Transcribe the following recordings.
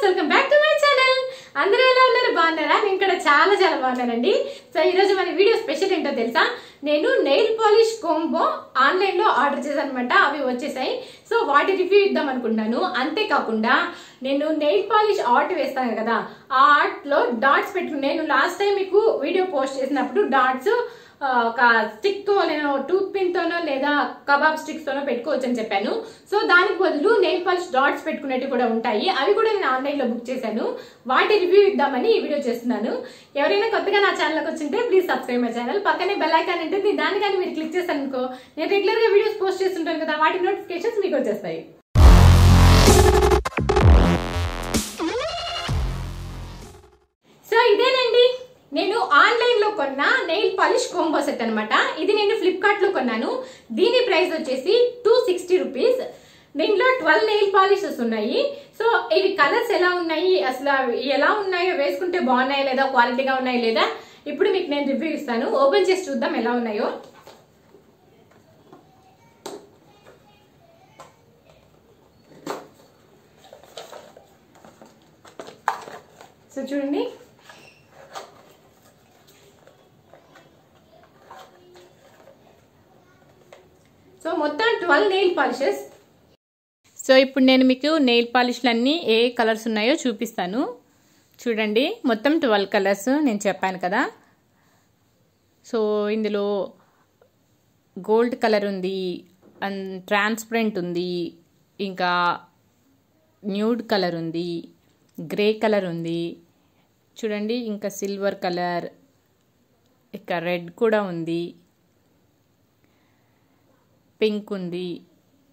friends welcome back to my channel అందరూ ఎలా ఉన్నారు బాగున్నారా నేను ఇక్కడ చాలా చాలా బాగున్నానండి సో ఈరోజు మన వీడియో స్పెషల్ ఏంటో తెలుసా నేను నెయిల్ పాలిష్ కొంబో ఆన్లైన్లో ఆర్డర్ చేశాను అనమాట అవి వచ్చేసాయి సో వాటి రివ్యూ ఇద్దాం అనుకుంటున్నాను అంతేకాకుండా నేను నెయిల్ పాలిష్ ఆర్ట్ వేస్తాను కదా ఆ ఆర్ట్లో డాట్స్ పెట్టుకుని నేను లాస్ట్ టైం మీకు వీడియో పోస్ట్ చేసినప్పుడు డాట్స్ ఒక స్టిక్ తో నేను టూత్ పిన్ తోనో లేదా కబాబ్ స్టిక్స్ తోనో పెట్టుకోవచ్చు అని చెప్పాను సో దానికి బదులు నెయిల్ పాలిష్ డాట్స్ పెట్టుకునేవి కూడా ఉంటాయి అవి కూడా నేను ఆన్లైన్ లో బుక్ చేశాను వాటి రివ్యూ ఇద్దామని ఈ వీడియో చేస్తున్నాను ఎవరైనా కొత్తగా నా ఛానల్కి వచ్చింటే ప్లీజ్ సబ్స్క్రైబ్ మై ఛానల్ పక్కనే బెల్ ఐకాన్ ఉంటుంది దాని కానీ మీరు క్లిక్ చేశాను అనుకో నేను రెగ్యులర్ గా వీడియోస్ పోస్ట్ చేస్తుంటాను కదా వాటి నోటిఫికేషన్స్ మీకు వచ్చేస్తాయి సో ఇదే నేను నేను ఆన్లైన్ లో కొన్న నెయిల్ పాలిష్ కోంబో సెట్ అనమాట ఇది నేను ఫ్లిప్కార్ట్ లో కొన్నాను దీని ప్రైస్ వచ్చేసి టూ సిక్స్టీ రూపీస్ దీంట్లో ట్వెల్వ్ నెయిల్ పాలిషెస్ ఉన్నాయి సో ఇవి కలర్స్ ఎలా ఉన్నాయి అసలు ఎలా ఉన్నాయో వేసుకుంటే బాగున్నాయా లేదా క్వాలిటీగా ఉన్నాయా లేదా ఇప్పుడు మీకు నేను రివ్యూ ఇస్తాను ఓపెన్ చేసి చూద్దాం ఎలా ఉన్నాయో సో చూడండి సో మొత్తం ట్వెల్వ్ నెయిల్ పాలిషెస్ సో ఇప్పుడు నేను మీకు నెయిల్ పాలిష్లన్నీ ఏ కలర్స్ ఉన్నాయో చూపిస్తాను చూడండి మొత్తం ట్వెల్వ్ కలర్స్ నేను చెప్పాను కదా సో ఇందులో గోల్డ్ కలర్ ఉంది అండ్ ట్రాన్స్పరెంట్ ఉంది ఇంకా న్యూడ్ కలర్ ఉంది గ్రే కలర్ ఉంది చూడండి ఇంకా సిల్వర్ కలర్ ఇంకా రెడ్ కూడా ఉంది పింక్ ఉంది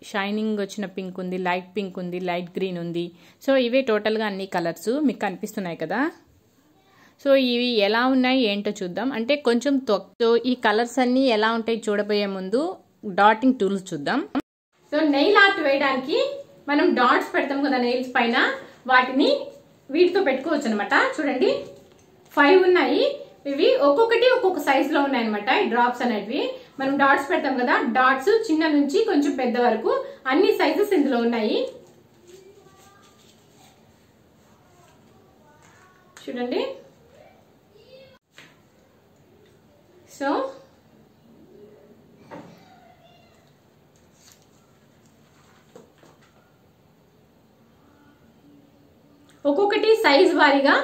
షైనింగ్ వచ్చిన పింక్ ఉంది లైట్ పింక్ ఉంది లైట్ గ్రీన్ ఉంది సో ఇవే టోటల్గా అన్ని కలర్స్ మీకు కనిపిస్తున్నాయి కదా సో ఇవి ఎలా ఉన్నాయి ఏంటో చూద్దాం అంటే కొంచెం తొక్తో ఈ కలర్స్ అన్నీ ఎలా ఉంటాయి చూడబోయే ముందు డాటింగ్ టూల్స్ చూద్దాం సో నెయిల్ ఆర్ట్ వేయడానికి మనం డాట్స్ పెడతాం కదా నెయిల్స్ పైన వాటిని వీటితో పెట్టుకోవచ్చు అనమాట చూడండి ఫైవ్ ఉన్నాయి ఇవి ఒక్కొక్కటి ఒక్కొక్క సైజులో ఉన్నాయన్నమాట ఈ డ్రాప్స్ అనేటివి మనం డాట్స్ పెడతాం కదా డాట్స్ చిన్న నుంచి కొంచెం పెద్ద వరకు అన్ని సైజెస్ ఇందులో ఉన్నాయి చూడండి సో ఒక్కొక్కటి సైజ్ వారీగా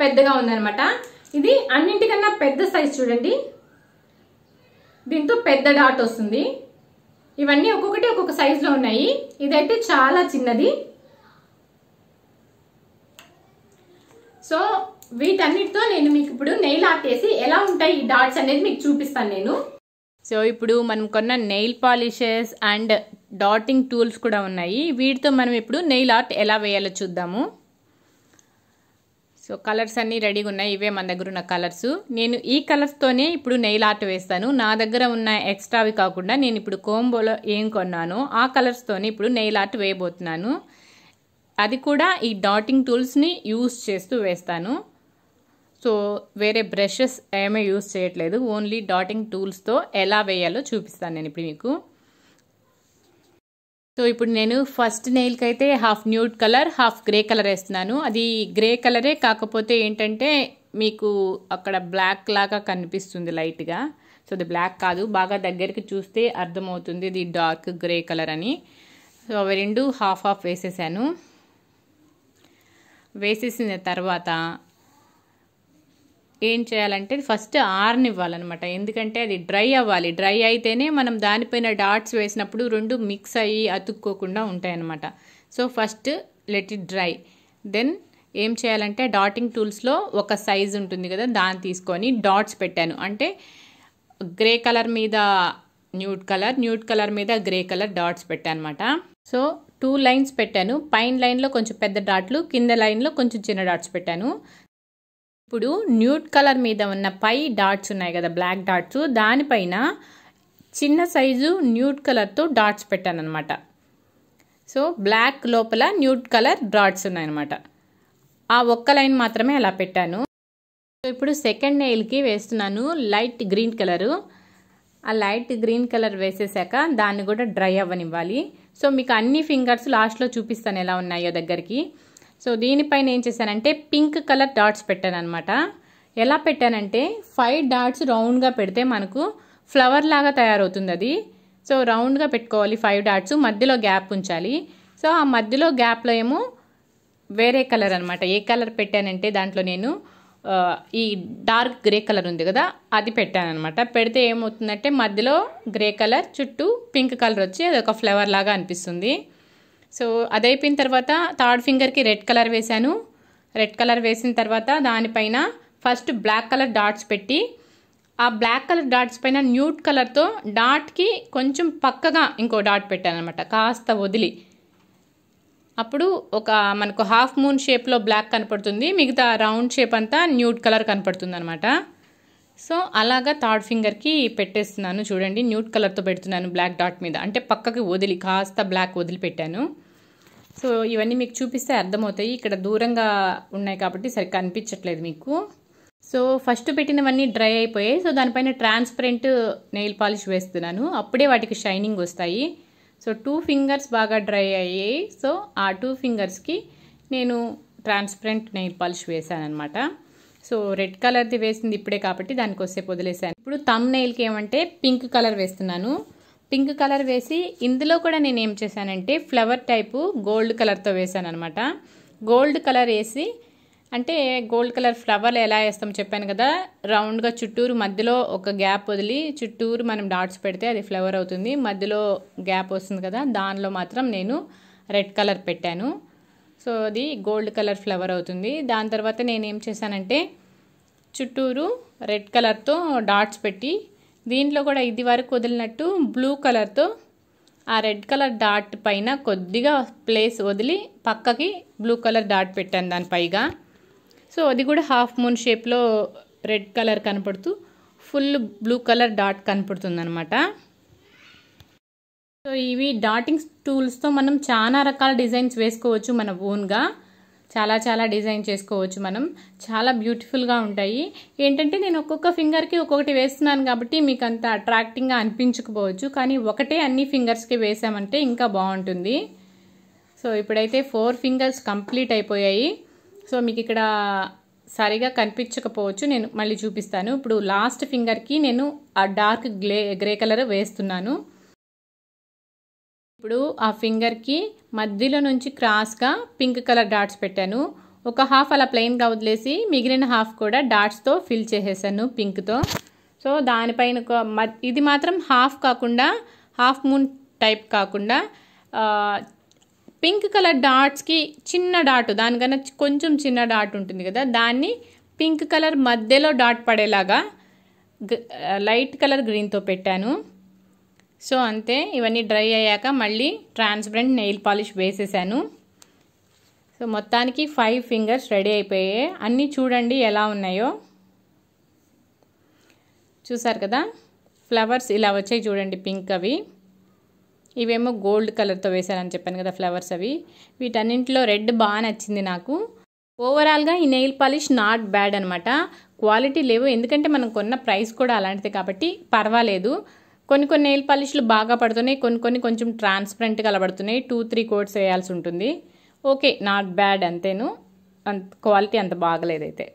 పెద్దగా ఉందనమాట ఇది అన్నింటికన్నా పెద్ద సైజ్ చూడండి దీంతో పెద్ద డాట్ వస్తుంది ఇవన్నీ ఒక్కొక్కటి ఒక్కొక్క సైజులో ఉన్నాయి ఇదైతే చాలా చిన్నది సో వీటన్నిటితో నేను మీకు ఇప్పుడు నెయిల్ ఆర్ట్ వేసి ఎలా ఉంటాయి ఈ డాట్స్ అనేది మీకు చూపిస్తాను నేను సో ఇప్పుడు మనం కొన్న nail polishes and dotting tools కూడా ఉన్నాయి వీటితో మనం ఇప్పుడు నెయిల్ ఆర్ట్ ఎలా వేయాలో చూద్దాము సో కలర్స్ అన్నీ రెడీగా ఉన్నాయి ఇవే మన దగ్గర ఉన్న కలర్స్ నేను ఈ కలర్స్తోనే ఇప్పుడు నెయిల్ ఆర్ట్ వేస్తాను నా దగ్గర ఉన్న ఎక్స్ట్రావి కాకుండా నేను ఇప్పుడు కోంబోలో ఏం కొన్నానో ఆ కలర్స్తోనే ఇప్పుడు నెయిల్ ఆర్ట్ వేయబోతున్నాను అది కూడా ఈ డాటింగ్ టూల్స్ని యూస్ చేస్తూ వేస్తాను సో వేరే బ్రషెస్ ఏమీ యూస్ చేయట్లేదు ఓన్లీ డాటింగ్ టూల్స్తో ఎలా వేయాలో చూపిస్తాను నేను ఇప్పుడు మీకు సో ఇప్పుడు నేను ఫస్ట్ నెయిల్కి అయితే half nude colour half grey colour వేస్తున్నాను అది గ్రే కలరే కాకపోతే ఏంటంటే మీకు అక్కడ బ్లాక్ లాగా కనిపిస్తుంది లైట్గా సో అది బ్లాక్ కాదు బాగా దగ్గరికి చూస్తే అర్థమవుతుంది ఇది డార్క్ గ్రే కలర్ అని సో అవి రెండు హాఫ్ హాఫ్ వేసేసాను వేసేసిన తర్వాత ఏం చేయాలంటే ఫస్ట్ ఆరనివ్వాలన్నమాట ఎందుకంటే అది డ్రై అవ్వాలి డ్రై అయితేనే మనం దానిపైన డాట్స్ వేసినప్పుడు రెండు మిక్స్ అయ్యి అతుక్కోకుండా ఉంటాయన్నమాట so first let it dry then ఏం చేయాలంటే డాటింగ్ టూల్స్లో ఒక సైజ్ ఉంటుంది కదా దాన్ని తీసుకొని డాట్స్ పెట్టాను అంటే గ్రే కలర్ మీద న్యూట్ కలర్ న్యూట్ కలర్ మీద గ్రే కలర్ డాట్స్ పెట్టాను అనమాట సో టూ లైన్స్ పెట్టాను పైన లైన్లో కొంచెం పెద్ద డాట్లు కింద లైన్లో కొంచెం చిన్న డాట్స్ పెట్టాను ఇప్పుడు న్యూట్ కలర్ మీద ఉన్న పై డాట్స్ ఉన్నాయి కదా బ్లాక్ డాట్స్ దానిపైన చిన్న సైజు న్యూట్ కలర్తో డాట్స్ పెట్టాను అనమాట సో బ్లాక్ లోపల న్యూట్ కలర్ డాట్స్ ఉన్నాయన్నమాట ఆ ఒక్క లైన్ మాత్రమే అలా పెట్టాను సో ఇప్పుడు సెకండ్ నెయిల్కి వేస్తున్నాను లైట్ గ్రీన్ కలరు ఆ లైట్ గ్రీన్ కలర్ వేసేసాక దాన్ని కూడా డ్రై అవ్వనివ్వాలి సో మీకు అన్ని ఫింగర్స్ లాస్ట్లో చూపిస్తాను ఎలా ఉన్నాయో దగ్గరికి సో దీనిపైన ఏం చేశానంటే పింక్ కలర్ డాట్స్ పెట్టాను అనమాట ఎలా పెట్టానంటే ఫైవ్ డాట్స్ రౌండ్గా పెడితే మనకు ఫ్లవర్ లాగా తయారవుతుంది అది సో రౌండ్గా పెట్టుకోవాలి ఫైవ్ డాట్స్ మధ్యలో గ్యాప్ ఉంచాలి సో ఆ మధ్యలో గ్యాప్లో ఏమో వేరే కలర్ అనమాట ఏ కలర్ పెట్టానంటే దాంట్లో నేను ఈ డార్క్ గ్రే కలర్ ఉంది కదా అది పెట్టాను అనమాట పెడితే ఏమవుతుందంటే మధ్యలో గ్రే కలర్ చుట్టూ పింక్ కలర్ వచ్చి అది ఒక ఫ్లవర్ లాగా అనిపిస్తుంది సో అది అయిపోయిన తర్వాత థర్డ్ ఫింగర్కి రెడ్ కలర్ వేశాను రెడ్ కలర్ వేసిన తర్వాత దానిపైన ఫస్ట్ బ్లాక్ కలర్ డాట్స్ పెట్టి ఆ బ్లాక్ కలర్ డాట్స్ పైన న్యూట్ కలర్తో డాట్కి కొంచెం పక్కగా ఇంకో డాట్ పెట్టాను అనమాట కాస్త వదిలి అప్పుడు ఒక మనకు హాఫ్ మూన్ షేప్లో బ్లాక్ కనపడుతుంది మిగతా రౌండ్ షేప్ అంతా న్యూట్ కలర్ కనపడుతుంది అనమాట సో అలాగా థర్డ్ ఫింగర్కి పెట్టేస్తున్నాను చూడండి న్యూట్ కలర్తో పెడుతున్నాను బ్లాక్ డాట్ మీద అంటే పక్కకి వదిలి కాస్త బ్లాక్ వదిలిపెట్టాను సో ఇవన్నీ మీకు చూపిస్తే అర్థమవుతాయి ఇక్కడ దూరంగా ఉన్నాయి కాబట్టి సరిగ్గా అనిపించట్లేదు మీకు సో ఫస్ట్ పెట్టినవన్నీ డ్రై అయిపోయాయి సో దానిపైన ట్రాన్స్పరెంట్ నెయిల్ పాలిష్ వేస్తున్నాను అప్పుడే వాటికి షైనింగ్ వస్తాయి సో టూ ఫింగర్స్ బాగా డ్రై అయ్యాయి సో ఆ టూ ఫింగర్స్కి నేను ట్రాన్స్పరెంట్ నెయిల్ పాలిష్ వేశాను అనమాట సో రెడ్ కలర్ది వేసింది ఇప్పుడే కాబట్టి దానికి వస్తే వదిలేసాను ఇప్పుడు తమ్ నెయిల్కి ఏమంటే పింక్ కలర్ వేస్తున్నాను పింక్ కలర్ వేసి ఇందులో కూడా నేను ఏం చేశానంటే ఫ్లవర్ టైపు గోల్డ్ కలర్తో వేసాను అనమాట గోల్డ్ కలర్ వేసి అంటే గోల్డ్ కలర్ ఫ్లవర్లు ఎలా వేస్తాం చెప్పాను కదా రౌండ్గా చుట్టూరు మధ్యలో ఒక గ్యాప్ వదిలి చుట్టూరు మనం డాట్స్ పెడితే అది ఫ్లవర్ అవుతుంది మధ్యలో గ్యాప్ వస్తుంది కదా దానిలో మాత్రం నేను రెడ్ కలర్ పెట్టాను సో అది గోల్డ్ కలర్ ఫ్లవర్ అవుతుంది దాని తర్వాత నేనేం చేశానంటే చుట్టూరు రెడ్ కలర్తో డాట్స్ పెట్టి దీంట్లో కూడా ఇది వరకు వదిలినట్టు బ్లూ కలర్తో ఆ రెడ్ కలర్ డాట్ పైన కొద్దిగా ప్లేస్ వదిలి పక్కకి బ్లూ కలర్ డాట్ పెట్టాను దాని పైగా సో అది కూడా హాఫ్ మూన్ షేప్లో రెడ్ కలర్ కనపడుతూ ఫుల్ బ్లూ కలర్ డాట్ కనపడుతుంది అనమాట సో ఇవి డాటింగ్ టూల్స్తో మనం చాలా రకాల డిజైన్స్ వేసుకోవచ్చు మన ఓన్గా చాలా చాలా డిజైన్ చేసుకోవచ్చు మనం చాలా బ్యూటిఫుల్గా ఉంటాయి ఏంటంటే నేను ఒక్కొక్క ఫింగర్కి ఒక్కొక్కటి వేస్తున్నాను కాబట్టి మీకు అంత అట్రాక్టింగ్గా అనిపించకపోవచ్చు కానీ ఒకటే అన్ని ఫింగర్స్కి వేసామంటే ఇంకా బాగుంటుంది సో ఇప్పుడైతే ఫోర్ ఫింగర్స్ కంప్లీట్ అయిపోయాయి సో మీకు ఇక్కడ సరిగా కనిపించకపోవచ్చు నేను మళ్ళీ చూపిస్తాను ఇప్పుడు లాస్ట్ ఫింగర్కి నేను ఆ డార్క్ గ్లే గ్రే కలర్ వేస్తున్నాను ఇప్పుడు ఆ ఫింగర్కి మధ్యలో నుంచి క్రాస్గా పింక్ కలర్ డాట్స్ పెట్టాను ఒక హాఫ్ అలా ప్లెయిన్గా వదిలేసి మిగిలిన హాఫ్ కూడా డాట్స్తో ఫిల్ చేసేసాను పింక్తో సో దానిపైన ఇది మాత్రం హాఫ్ కాకుండా హాఫ్ మూన్ టైప్ కాకుండా పింక్ కలర్ డాట్స్కి చిన్న డాట్ దానికన్నా కొంచెం చిన్న డాట్ ఉంటుంది కదా దాన్ని పింక్ కలర్ మధ్యలో డాట్ పడేలాగా లైట్ కలర్ గ్రీన్తో పెట్టాను సో అంతే ఇవన్నీ డ్రై అయ్యాక మళ్ళీ ట్రాన్స్పరెంట్ నెయిల్ పాలిష్ వేసేసాను సో మొత్తానికి ఫైవ్ ఫింగర్స్ రెడీ అయిపోయాయి అన్నీ చూడండి ఎలా ఉన్నాయో చూసారు కదా ఫ్లవర్స్ ఇలా వచ్చాయి చూడండి పింక్ అవి ఇవేమో గోల్డ్ కలర్తో వేశారని చెప్పాను కదా ఫ్లవర్స్ అవి వీటన్నింటిలో రెడ్ బాగా నచ్చింది నాకు ఓవరాల్గా ఈ నెయిల్ పాలిష్ నాట్ బ్యాడ్ అనమాట క్వాలిటీ లేవు ఎందుకంటే మనం కొన్న ప్రైస్ కూడా అలాంటిది కాబట్టి పర్వాలేదు కొన్ని కొన్ని నెయిల్ పాలిష్లు బాగా పడుతున్నాయి కొన్ని కొన్ని కొంచెం ట్రాన్స్పరెంట్గా కలబడుతున్నాయి టూ త్రీ కోట్స్ వేయాల్సి ఉంటుంది ఓకే నాట్ బ్యాడ్ అంతేను అంత క్వాలిటీ అంత బాగలేదైతే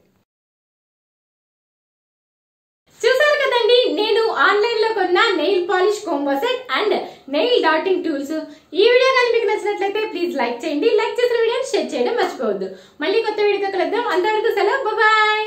చూసారు కదండి నేను ఆన్లైన్లో కొన్న nail polish combo set and nail dotting tools ఈ వీడియో కానీ మీకు నచ్చినట్లయితే ప్లీజ్ లైక్ చేయండి లైక్ చేసిన వీడియోని షేర్ చేయడం మర్చిపోవద్దు మళ్ళీ కొత్త వీడియోతో కలుద్దాం అంతవరకు సెలవు బాయ్